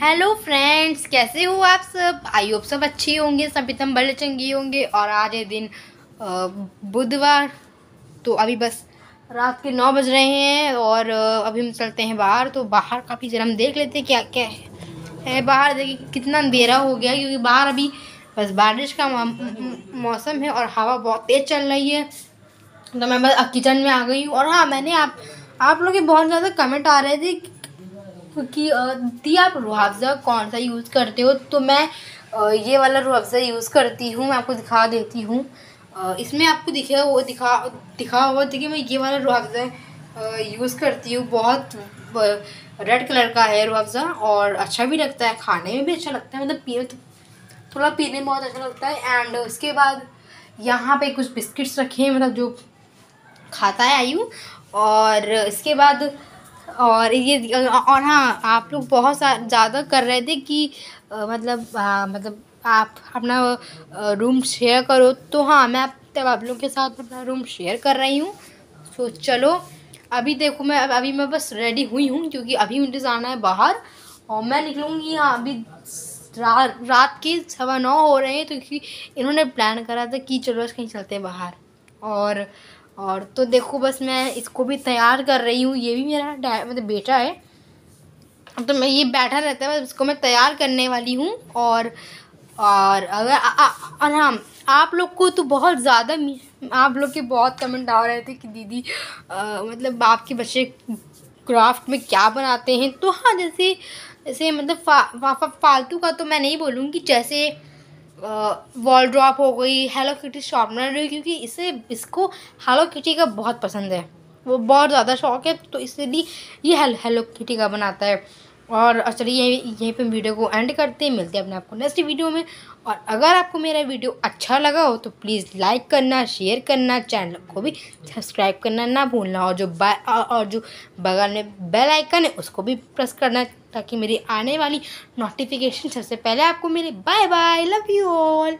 hello friends कैसे हो आप सब आई होप सब अच्छे होंगे सभी एकदम भले चंगी होंगे और आज है दिन बुधवार तो अभी बस रात के नौ बज रहे हैं और अभी हम चलते हैं बाहर तो बाहर काफ़ी जरा हम देख लेते हैं क्या क्या है बाहर देखिए कितना अंधेरा हो गया क्योंकि बाहर अभी बस बारिश का मौसम है और हवा बहुत तेज़ चल रही है तो मैं बस किचन में आ गई हूँ और हाँ मैंने आप आप लोग के बहुत ज़्यादा कमेंट आ रहे थे कि दी आप रुहावज़ा कौन सा यूज़ करते हो तो मैं ये वाला रुहावज़ा यूज़ करती हूँ मैं आपको दिखा देती हूँ इसमें आपको दिखा वो दिखा दिखा हुआ देखिए मैं ये वाला रुहावज़ा यूज़ करती हूँ बहुत रेड कलर का है रुहावज़ा और अच्छा भी लगता है खाने में भी अच्छा लगता है मतलब पीने थोड़ा पीने में बहुत अच्छा लगता है एंड उसके बाद यहाँ पे कुछ बिस्किट्स रखे हैं मतलब जो खाता है आयु और इसके बाद और ये और हाँ आप लोग बहुत सा ज़्यादा कर रहे थे कि आ, मतलब आ, मतलब आप अपना रूम शेयर करो तो हाँ मैं तब आप लोग के साथ अपना रूम शेयर कर रही हूँ तो चलो अभी देखो मैं अभी मैं बस रेडी हुई हूँ क्योंकि अभी मुझे जाना है बाहर और मैं निकलूँगी हाँ अभी रा, रात के सवा नौ हो रहे हैं तो क्योंकि इन्होंने प्लान करा था कि चलो कहीं चलते हैं बाहर और और तो देखो बस मैं इसको भी तैयार कर रही हूँ ये भी मेरा मतलब बेटा है तो मैं ये बैठा रहता है बस इसको मैं तैयार करने वाली हूँ और और अगर और हाँ आप लोग को तो बहुत ज़्यादा आप लोग के बहुत कमेंट आ रहे थे कि दीदी आ, मतलब आपके बच्चे क्राफ्ट में क्या बनाते हैं तो हाँ जैसे जैसे मतलब फा, फा, फा, फालतू का तो मैं नहीं बोलूँगी जैसे वॉल ड्रॉप हो गई हेलो किटी शॉर्पनर रही क्योंकि इसे इसको हेलो किटी का बहुत पसंद है वो बहुत ज़्यादा शौक है तो इसलिए ये हेलो हेलो किटी का बनाता है और चलिए यहीं यहीं पे वीडियो को एंड करते हैं मिलते हैं अपने आपको नेक्स्ट वीडियो में और अगर आपको मेरा वीडियो अच्छा लगा हो तो प्लीज़ लाइक करना शेयर करना चैनल को भी सब्सक्राइब करना ना भूलना और जो बा और जो बगल में बेल आइकन है उसको भी प्रेस करना ताकि मेरी आने वाली नोटिफिकेशन सबसे पहले आपको मिले bye bye love you all